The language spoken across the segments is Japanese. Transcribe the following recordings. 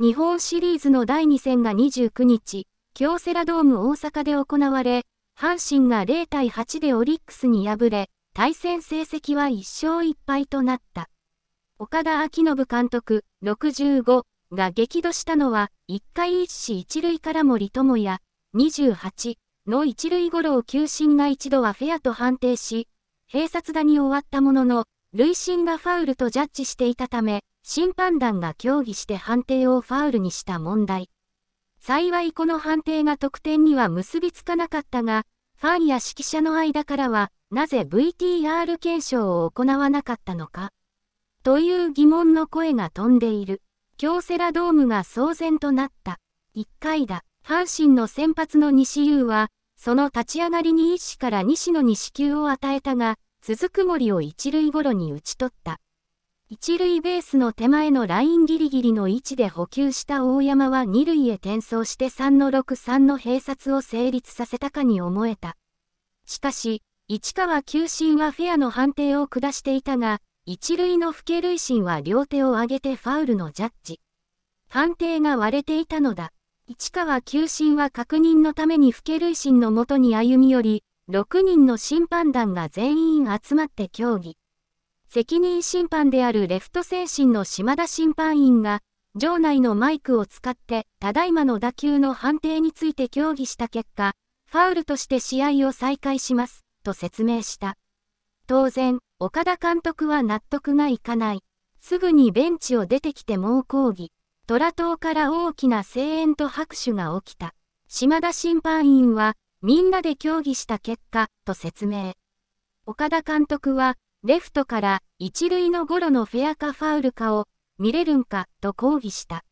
日本シリーズの第2戦が29日、京セラドーム大阪で行われ、阪神が0対8でオリックスに敗れ、対戦成績は1勝1敗となった。岡田昭信監督65が激怒したのは、1回1死1塁から森友哉28の1塁ゴロを球審が一度はフェアと判定し、併殺打に終わったものの、累進がファウルとジャッジしていたため、審判団が協議して判定をファウルにした問題。幸いこの判定が得点には結びつかなかったが、ファンや指揮者の間からは、なぜ VTR 検証を行わなかったのか、という疑問の声が飛んでいる。京セラドームが騒然となった。1回だ。阪神の先発の西優は、その立ち上がりに一死から西野に支給を与えたが、続く森を一塁ゴに打ち取った。一塁ベースの手前のラインギリギリの位置で補給した大山は二塁へ転送して3の6-3の併殺を成立させたかに思えた。しかし、市川球審はフェアの判定を下していたが、一塁の不敬塁審は両手を上げてファウルのジャッジ。判定が割れていたのだ。市川球審は確認のために不敬塁審のもとに歩み寄り、6人の審判団が全員集まって協議。責任審判であるレフト精神の島田審判員が、場内のマイクを使って、ただいまの打球の判定について協議した結果、ファウルとして試合を再開します、と説明した。当然、岡田監督は納得がいかない。すぐにベンチを出てきて猛抗議。虎党から大きな声援と拍手が起きた。島田審判員は、みんなで協議した結果、と説明。岡田監督は、レフトから一塁のゴロのフェアかファウルかを見れるんかと抗議した。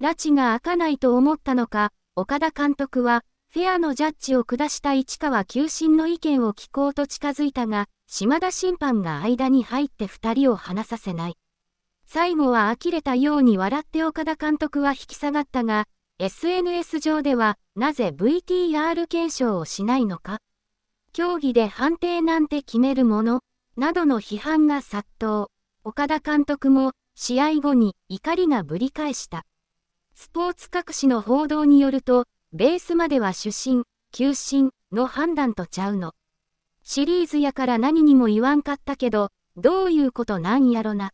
拉致が開かないと思ったのか、岡田監督はフェアのジャッジを下した市川球審の意見を聞こうと近づいたが、島田審判が間に入って2人を離させない。最後は呆れたように笑って岡田監督は引き下がったが、SNS 上では、なぜ VTR 検証をしないのか競技で判定なんて決めるもの、などの批判が殺到。岡田監督も、試合後に怒りがぶり返した。スポーツ各紙の報道によると、ベースまでは主審、球審の判断とちゃうの。シリーズやから何にも言わんかったけど、どういうことなんやろな。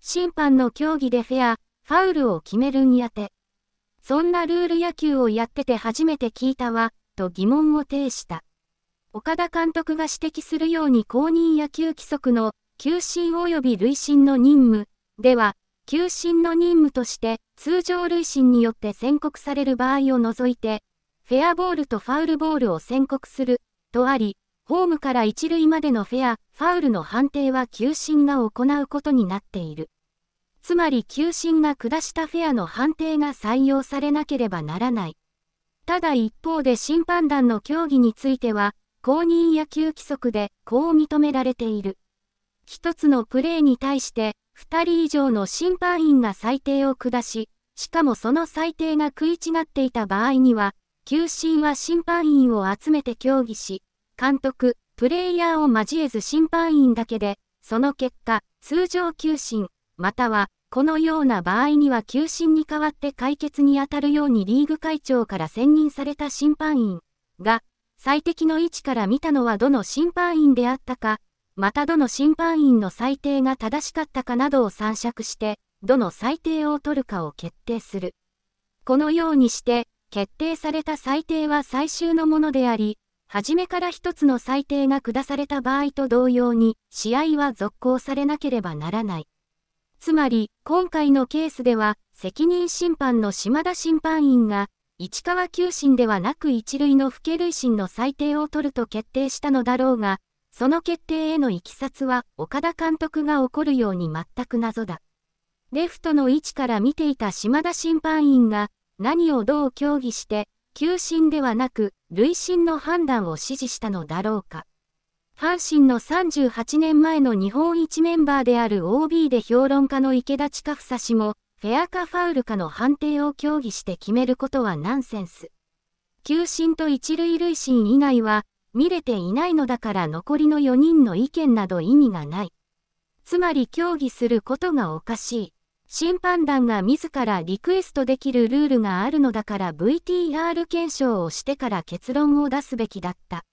審判の競技でフェア、ファウルを決めるんやて。そんなルール野球をやってて初めて聞いたわ、と疑問を呈した。岡田監督が指摘するように公認野球規則の球審及び累進の任務では、球審の任務として通常累進によって宣告される場合を除いて、フェアボールとファウルボールを宣告するとあり、ホームから一塁までのフェア、ファウルの判定は球審が行うことになっている。つまり球審が下したフェアの判定が採用されなければならない。ただ一方で審判団の協議については、公認野球規則でこう認められている。一つのプレーに対して、2人以上の審判員が裁定を下し、しかもその裁定が食い違っていた場合には、球審は審判員を集めて協議し、監督、プレイヤーを交えず審判員だけで、その結果、通常球審、または、このような場合には休審に代わって解決にあたるようにリーグ会長から選任された審判員が、最適の位置から見たのはどの審判員であったか、またどの審判員の裁定が正しかったかなどを散策して、どの裁定を取るかを決定する。このようにして、決定された裁定は最終のものであり、初めから一つの裁定が下された場合と同様に、試合は続行されなければならない。つまり、今回のケースでは、責任審判の島田審判員が、市川球審ではなく一類の不敬累審の裁定を取ると決定したのだろうが、その決定へのいきさつは岡田監督が起こるように全く謎だ。レフトの位置から見ていた島田審判員が何をどう協議して、球審ではなく、累審の判断を指示したのだろうか。阪神の38年前の日本一メンバーである OB で評論家の池田千佳房氏も、フェアかファウルかの判定を協議して決めることはナンセンス。球審と一塁塁審以外は、見れていないのだから残りの4人の意見など意味がない。つまり協議することがおかしい。審判団が自らリクエストできるルールがあるのだから VTR 検証をしてから結論を出すべきだった。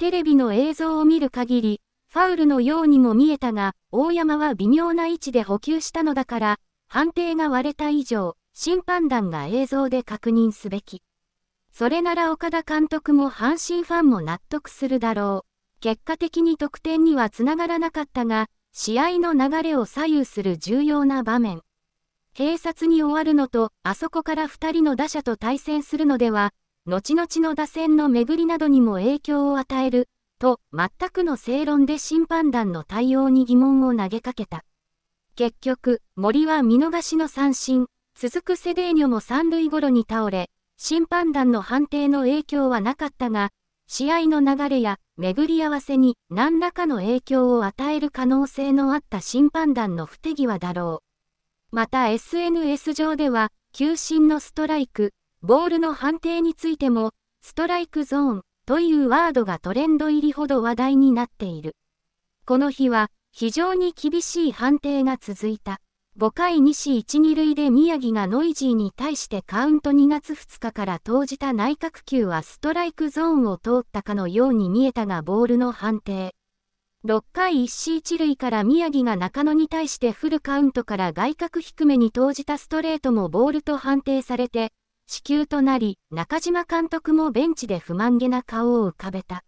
テレビの映像を見る限り、ファウルのようにも見えたが、大山は微妙な位置で補給したのだから、判定が割れた以上、審判団が映像で確認すべき。それなら岡田監督も阪神ファンも納得するだろう。結果的に得点にはつながらなかったが、試合の流れを左右する重要な場面。警察に終わるのと、あそこから2人の打者と対戦するのでは、後々の打線の巡りなどにも影響を与える、と、全くの正論で審判団の対応に疑問を投げかけた。結局、森は見逃しの三振、続くセデーニョも三塁ごろに倒れ、審判団の判定の影響はなかったが、試合の流れや巡り合わせに何らかの影響を与える可能性のあった審判団の不手際だろう。また SNS 上では、球審のストライク、ボールの判定についても、ストライクゾーンというワードがトレンド入りほど話題になっている。この日は非常に厳しい判定が続いた。5回2試1、2塁で宮城がノイジーに対してカウント2月2日から投じた内角球はストライクゾーンを通ったかのように見えたがボールの判定。6回1試1塁から宮城が中野に対してフルカウントから外角低めに投じたストレートもボールと判定されて、死球となり、中島監督もベンチで不満げな顔を浮かべた。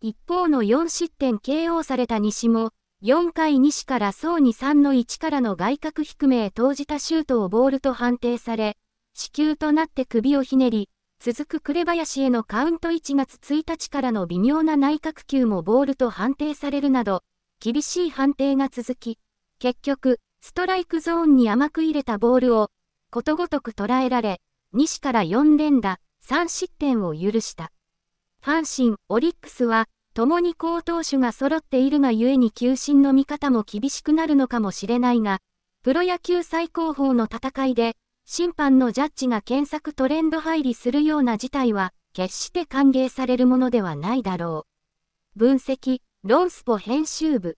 一方の4失点 KO された西も、4回西から層に3の1からの外角低めへ投じたシュートをボールと判定され、死球となって首をひねり、続く紅林へのカウント1月1日からの微妙な内角球もボールと判定されるなど、厳しい判定が続き、結局、ストライクゾーンに甘く入れたボールを、ことごとく捉えられ、西から4連打、3失点を許した。阪神、オリックスは、共に好投手が揃っているがゆえに球審の見方も厳しくなるのかもしれないが、プロ野球最高峰の戦いで、審判のジャッジが検索トレンド入りするような事態は、決して歓迎されるものではないだろう。分析、ロンスポ編集部。